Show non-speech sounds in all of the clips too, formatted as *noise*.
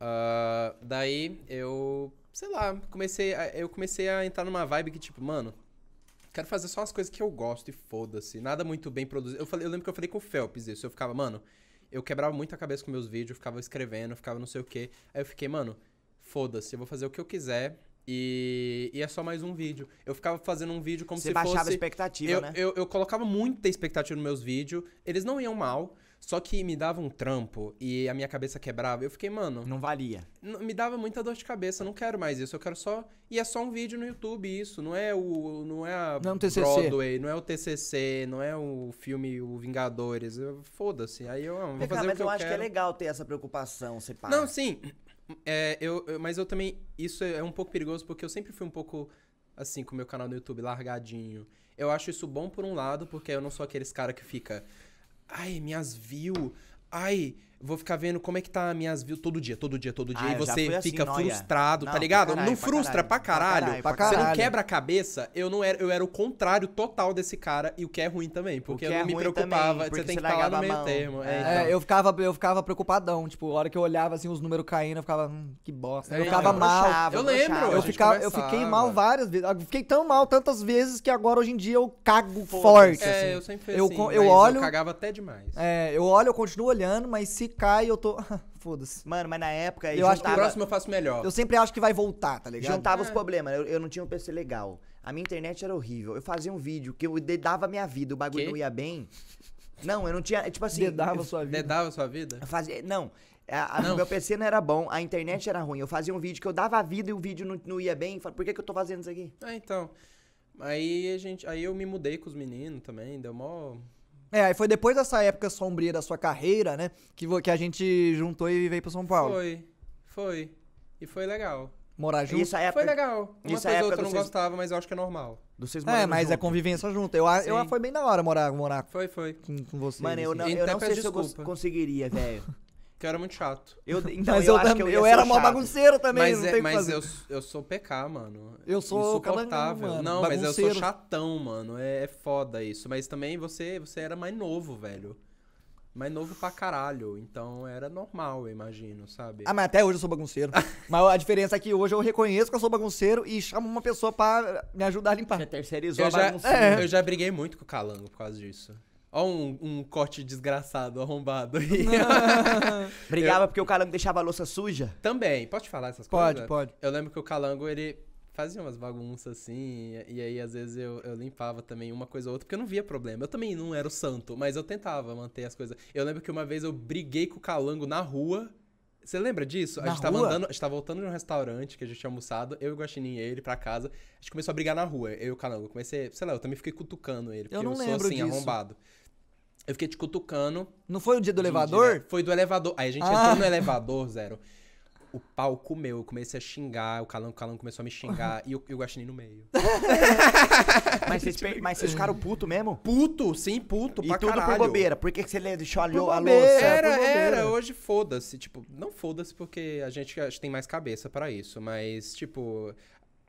Uh, daí eu, sei lá, comecei a, eu comecei a entrar numa vibe que tipo, mano, quero fazer só as coisas que eu gosto e foda-se. Nada muito bem produzido. Eu, falei, eu lembro que eu falei com o Phelps isso. Eu ficava, mano, eu quebrava muito a cabeça com meus vídeos, ficava escrevendo, ficava não sei o que Aí eu fiquei, mano, foda-se, eu vou fazer o que eu quiser. E, e, é só mais um vídeo. Eu ficava fazendo um vídeo como Você se fosse... Você baixava a expectativa, eu, né? Eu, eu colocava muita expectativa nos meus vídeos. Eles não iam mal, só que me dava um trampo e a minha cabeça quebrava. Eu fiquei, mano. Não valia. Me dava muita dor de cabeça. não quero mais isso. Eu quero só. E é só um vídeo no YouTube, isso. Não é o. Não é a não, é TCC. Broadway, não é o TCC, não é o filme O Vingadores. Foda-se. Aí eu. Ah, vou fazer mas o que eu, eu acho quero. que é legal ter essa preocupação, você pá. Não, sim. É, eu, eu, mas eu também. Isso é um pouco perigoso porque eu sempre fui um pouco assim com o meu canal no YouTube largadinho. Eu acho isso bom por um lado, porque eu não sou aqueles cara que fica ai, minhas views, ai, vou ficar vendo como é que tá minhas views todo dia, todo dia, todo dia. Ah, e você fica assim, frustrado, tá não, tá ligado? Caralho, não frustra pra caralho, pra caralho, pra caralho. Você não quebra a cabeça. Eu não era, eu era o contrário total desse cara, e o que é ruim também, porque eu não é me preocupava. Também, você tem que estar tá lá no meio termo. É, é, então. é, eu, ficava, eu ficava preocupadão. Tipo, a hora que eu olhava assim, os números caindo, eu ficava, hum, que bosta. Eu ficava mal. eu lembro. Eu, ficava, eu fiquei mal várias vezes. Eu fiquei tão mal tantas vezes que agora hoje em dia eu cago forte. É, assim. eu sempre fiz eu, assim, eu olho. Eu cagava até demais. É, eu olho, eu continuo olhando, mas se cai, eu tô. *laughs* Foda-se. Mano, mas na época. Eu, acho que o próximo eu faço melhor. Eu sempre acho que vai voltar, tá ligado? Juntava é. os problemas. Eu, eu, não tinha um PC legal. A minha internet era horrível. Eu fazia um vídeo que eu dedava minha vida, o bagulho que? não ia bem. Não, eu não tinha. Tipo assim. Dedava eu, sua vida. Dedava sua vida? fazia, não. A, a, meu PC não era bom, a internet era ruim. Eu fazia um vídeo que eu dava a vida e o vídeo não, não ia bem. Falei, por que, que eu tô fazendo isso aqui? Ah, então. Aí a gente. Aí eu me mudei com os meninos também, deu mó. É, aí foi depois dessa época sombria da sua carreira, né? Que, que a gente juntou e veio pro São Paulo. Foi, foi. E foi legal. Morar junto. Isso é época, foi legal. Uma isso é coisa ou outra eu não gostava, mas eu acho que é normal. Do vocês é, mas é junto. é convivência junto. Eu, Sim. eu, foi bem da hora morar, morar foi, foi. Com, com vocês. Mano, eu assim. não, eu não sei desculpa. se eu conseguiria, velho. *laughs* que eu era muito chato. Eu, *laughs* então, mas eu, eu, também, eu, eu era mó bagunceiro também, mas, é, mas Eu, eu sou PK, mano. Eu sou insuportável. Mano, não, bagunceiro. mas eu sou chatão, mano. É, é, foda isso. Mas também você, você era mais novo, velho. Mais novo pra caralho. Então era normal, eu imagino, sabe? Ah, mas até hoje eu sou bagunceiro. *laughs* mas a diferença é que hoje eu reconheço que eu sou bagunceiro e chamo uma pessoa pra me ajudar a limpar. Já terceirizou eu a já, bagunceiro. É. Eu já briguei muito com o Calango por causa disso. Ó um, um corte desgraçado, arrombado. aí. *laughs* *laughs* Brigava porque o calango deixava a louça suja? Também, pode falar essas Pode, coisas? pode. pode Eu lembro que o calango, ele fazia umas bagunças assim, e, aí às vezes eu, eu limpava também uma coisa ou outra, porque eu não via problema. Eu também não era o santo, mas eu tentava manter as coisas. Eu lembro que uma vez eu briguei com o calango na rua. Você lembra disso? a gente tava rua? andando, a gente tava voltando de um restaurante que a gente tinha almoçado, eu e o Guaxinim e ele pra casa. A gente começou a brigar na rua, eu e o Calango. Comecei, sei lá, eu também fiquei cutucando ele, porque Eu não sou lembro assim, disso. arrombado. Eu fiquei te cutucando. Não foi o dia do elevador? Dia, foi do elevador. Aí a gente ah. entrou no ah. elevador, Zero. O pau comeu, eu comecei a xingar, o Calão, o Calão começou a me xingar e eu, eu guachinei no meio. *laughs* mas, vocês, mas vocês ficaram puto mesmo? Puto, sim, puto, e pra tudo caralho. por bobeira. Por que, você deixou a, a louça? Era, era, hoje foda-se. Tipo, não foda-se porque a gente, a gente tem mais cabeça para isso, mas, tipo,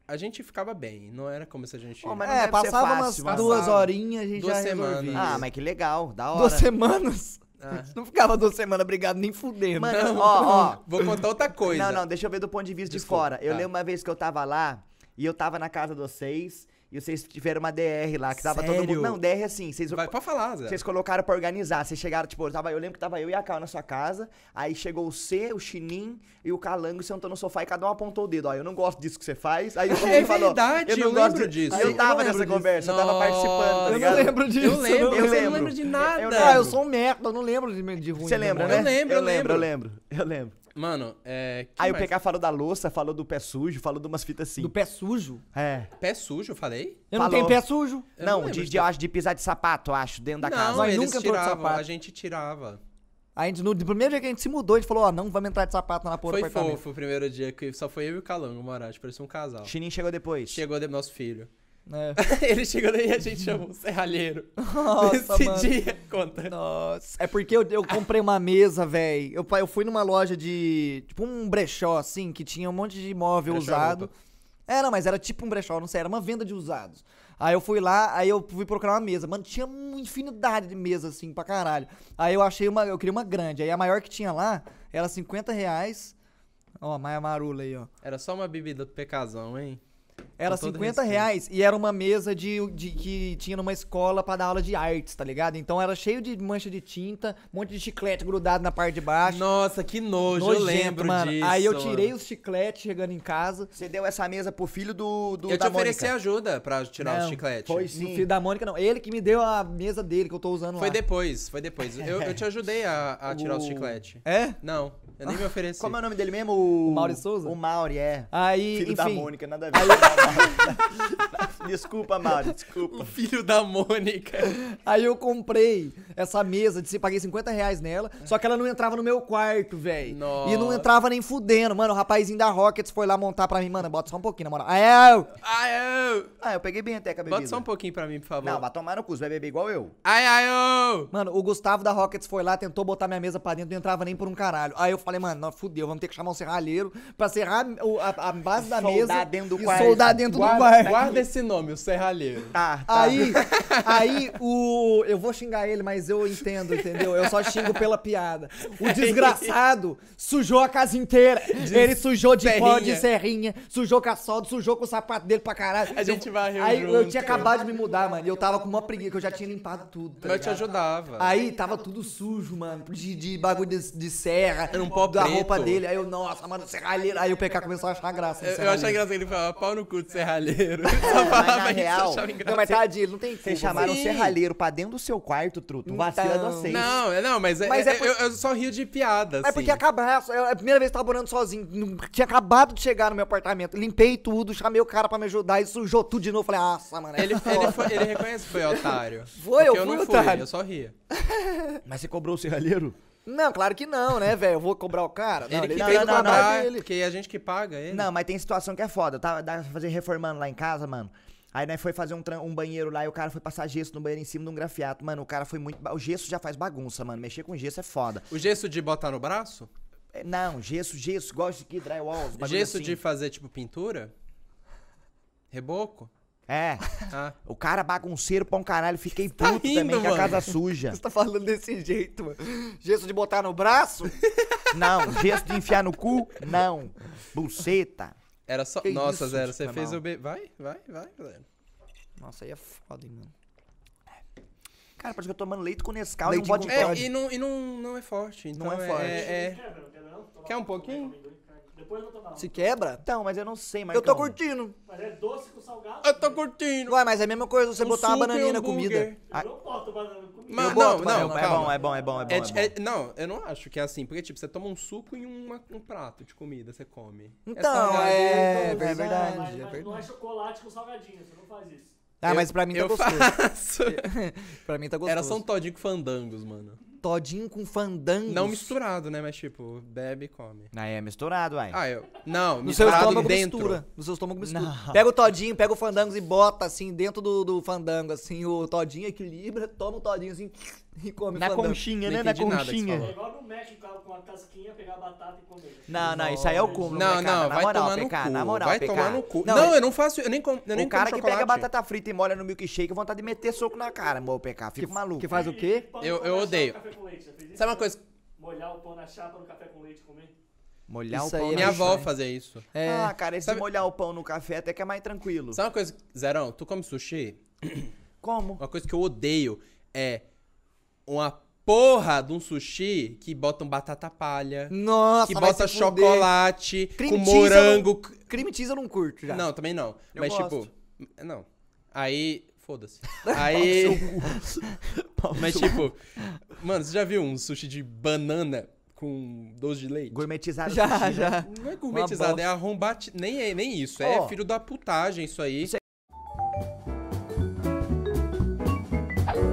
a gente ficava bem, não era como se a gente... mas não é, passava umas duas horinhas, a gente duas já semanas. resolvia. Ah, mas que legal, da hora. Duas semanas? Ah. *laughs* Não ficava duas semanas brigado nem fudendo. Mano, não, ó, ó. *laughs* Vou contar outra coisa. Não, não, deixa eu ver do ponto de vista Desculpa, de fora. Eu tá. lembro uma vez que eu tava lá e eu tava na casa de vocês e vocês tiveram uma DR lá, que tava Sério? todo mundo. Não, DR é assim. Vocês, Vai pra falar, Zé. Vocês colocaram pra organizar. Vocês chegaram, tipo, eu, tava, eu lembro que tava eu e a Cal na sua casa. Aí chegou o C, o Chinin e o Calango sentou no sofá e cada um apontou o dedo. Ó, eu não gosto disso que você faz. Aí o Chinim *laughs* é falou. Verdade, eu não eu gosto lembro disso. Aí eu tava eu nessa disso. conversa, eu tava participando, tá Eu não lembro disso. Eu lembro, eu, lembro. não lembro de nada. Eu, eu sou um merda, eu não lembro de, de ruim. Você lembra, né? Eu lembro, eu lembro. Eu lembro, eu lembro. Mano, é. Aí mais? o PK falou da louça, falou do pé sujo, falou de umas fitas assim. Do pé sujo? É. Pé sujo, falei? Eu falou. não tenho pé sujo. Eu não, não de, de, acho, de pisar de sapato, acho, dentro da não, casa. nunca tirava, de sapato. A gente tirava. A gente, no primeiro dia que a gente se mudou, a gente falou, ó, oh, não vamos entrar de sapato na porta Foi fofo o primeiro dia que só foi eu e o Calango morar, a gente parecia um casal. Chininho chegou depois. Chegou de nosso filho. É. *laughs* ele chegou daí e a gente chamou serralheiro. Nossa, Nesse mano. dia, conta. Nossa. É porque eu, eu comprei uma mesa, velho. Eu, eu fui numa loja de. Tipo um brechó, assim, que tinha um monte de imóvel brechó usado. Era, mas era tipo um brechó, não sei, era uma venda de usados. Aí eu fui lá, aí eu fui procurar uma mesa. Mano, tinha uma infinidade de mesas, assim, pra caralho. Aí eu achei uma. Eu queria uma grande. Aí a maior que tinha lá era 50 reais. Ó, Maia Marula aí, ó. Era só uma bebida do pecazão, hein? Era 50 reais e era uma mesa de, de que tinha numa escola para dar aula de artes, tá ligado? Então era cheio de mancha de tinta, um monte de chiclete grudado na parte de baixo. Nossa, que nojo, Nojento, eu lembro mano. disso. Aí eu tirei os chicletes chegando em casa. Você deu essa mesa pro filho do, do eu da te ofereci Mônica. ajuda para tirar não, os chicletes. Foi sim. O filho da Mônica não, ele que me deu a mesa dele que eu tô usando foi lá. Foi depois, foi depois. Eu, eu te *laughs* ajudei a, a tirar o... os chicletes. É? Não. Eu nem me ofereci. Como é o nome dele mesmo? O, o Mauri Souza? O Mauri, é. Aí, filho enfim. da Mônica, nada a ver. Aí... *laughs* desculpa, Mauri, desculpa. O filho da Mônica. Aí eu comprei essa mesa de paguei 50 reais nela, é. só que ela não entrava no meu quarto, velho. E não entrava nem fudendo. Mano, o rapazinho da Rockets foi lá montar pra mim, mano, bota só um pouquinho, na moral. Ai, ah, é eu! Ai, ah, é eu! Ah, eu peguei bem até a bebida. Bota só um pouquinho pra mim, por favor. Não, vai tomar no cu, vai beber igual eu. Ai, ai, eu! Mano, o Gustavo da Rockets foi lá, tentou botar minha mesa pra dentro, não entrava nem por um caralho. Aí eu falei, mano, não, fudeu, vamos ter que chamar um serralheiro pra serrar a, a base da soldar mesa. dentro do quarto. Soldar dentro guarda, do quarto. Guarda esse nome, o serralheiro. Tá, tá. Aí, aí o... Eu vou xingar ele, mas eu entendo, entendeu? Eu só xingo pela piada. O *laughs* desgraçado sujou a casa inteira. Ele sujou de serrinha. pó, de serrinha, sujou com a solda, sujou com o sapato dele pra caralho. A gente vai Aí junto. eu tinha acabado de me mudar, mano, e eu tava com uma preguiça, que eu já tinha limpado tudo. Tá eu te ajudava. Aí tava tudo sujo, mano, de, de bagulho de, de serra, Era um pó da preto. roupa dele. Aí eu, nossa, mano, serralheiro. Aí o PK começou a achar graça. Eu, eu achei graça, ele falava pau no cu do serralheiro. *laughs* Só falava mas, na isso, real, Não, mas tadinho, não tem como. Vocês né? chamaram Sim. o serralheiro pra dentro do seu quarto, truto. Vacilando assim. Então. Não, é, não, mas, é, mas é, é por... eu, só rio de piada. É assim. É porque acabar. É a primeira vez que eu tava morando sozinho. Tinha acabado de chegar no meu apartamento. Limpei tudo, chamei o cara pra me ajudar e sujou tudo de novo. Falei, nossa, mano. Ele, ele, foi, ele reconhece que foi otário. *laughs* Foi, eu, fui eu não fui, eu só ria. *laughs* mas você cobrou o serralheiro? Não, claro que não, né, velho? Eu vou cobrar o cara. Não, ele, que fez não, não, não, dele. Porque é a gente que paga ele. Não, mas tem situação que é foda. Eu tava fazendo reformando lá em casa, mano. Aí nós né, foi fazer um, um, banheiro lá e o cara foi passar gesso no banheiro em cima de um grafiato. Mano, o cara foi muito. O gesso já faz bagunça, mano. Mexer com gesso é foda. O gesso de botar no braço? É, não, gesso, gesso, gosto de drywall. Gesso assim. de fazer tipo pintura? Reboco? É. Ah. O cara bagunceiro pra um caralho. Fiquei tá puto rindo, também mano. com a casa suja. *laughs* Você tá falando desse jeito, mano. Gesso de botar no braço? Não. Gesso de enfiar no cu? Não. Buceta. Era só. Que Nossa, isso, Zero, você tipo, fez o B. Vai, vai, vai, galera. Nossa, aí é foda, hein, mano. Cara, parece que eu tô tomando leite com Nescau leite e um vodka. É, e não, e não, não é forte. Então não é, é forte. É, é... Quer um pouquinho? Depois eu vou tomar. Se quebra? Então, mas eu não sei, mas. Eu tô curtindo. Mas é doce com salgado? Eu tô curtindo. Ué, mas é a mesma coisa você um botar uma bananinha na comida. Eu não posso banana mas, boto, não, não, não, é bom, é bom, é bom, é bom. É, é bom. É, não, eu não acho que é assim, porque tipo, você toma um suco e uma, um prato de comida, você come. É então, é, então é, é, verdade, mas, mas é verdade. não é chocolate com salgadinho, você não faz isso. Ah, eu, mas pra mim tá *laughs* eu gostoso. Faço. *laughs* pra mim tá gostoso. Era só um todinho com fandangos, mano todinho com fandango. Não misturado, né? Mas tipo, bebe e come. Ah, é misturado, ai. Ah, eu. Não, no seu dentro. mistura. No seu estômago mistura. Não. Pega o todinho, pega o fandango e bota assim dentro do, do fandango, assim, o todinho equilibra, toma o todinho assim. *laughs* E come Na fandango. conchinha, né? Na entendi nada conchinha. É igual no com casquinha, pegar a batata e comer. Não, não, isso aí é o cúmulo, Não, não, vai tomar no cu. Na moral, vai tomar no cu. Não, eu não faço, eu nem como, eu nem O cara como que chocolate. pega batata frita e molha no milkshake, vontade de meter soco na cara, meu PK. Fico maluco. Que faz o quê? Eu- eu odeio. Café com leite, Sabe uma coisa? Molhar o pão na chapa no café com leite e comer? Molhar Isso o pão é Minha avó fazia isso. É. Ah, cara, esse Sabe- molhar o pão no café até que é mais tranquilo. Sabe uma coisa, Zerão? Tu come sushi? Como? Uma coisa que eu odeio é uma porra de um sushi que botam batata palha. Nossa, Que bota chocolate crime com morango. Não, cheese eu não curto já. Não, também não. Eu Mas tipo, gosto. tipo, não. Aí, foda-se. *laughs* Aí *laughs* Mas tipo, mano, você já viu um sushi de banana com doce de leite? Gourmetizado. Já, né? já. Não é gourmetizado, é arrombate, nem é, nem isso, é filho da putagem isso aí. Isso é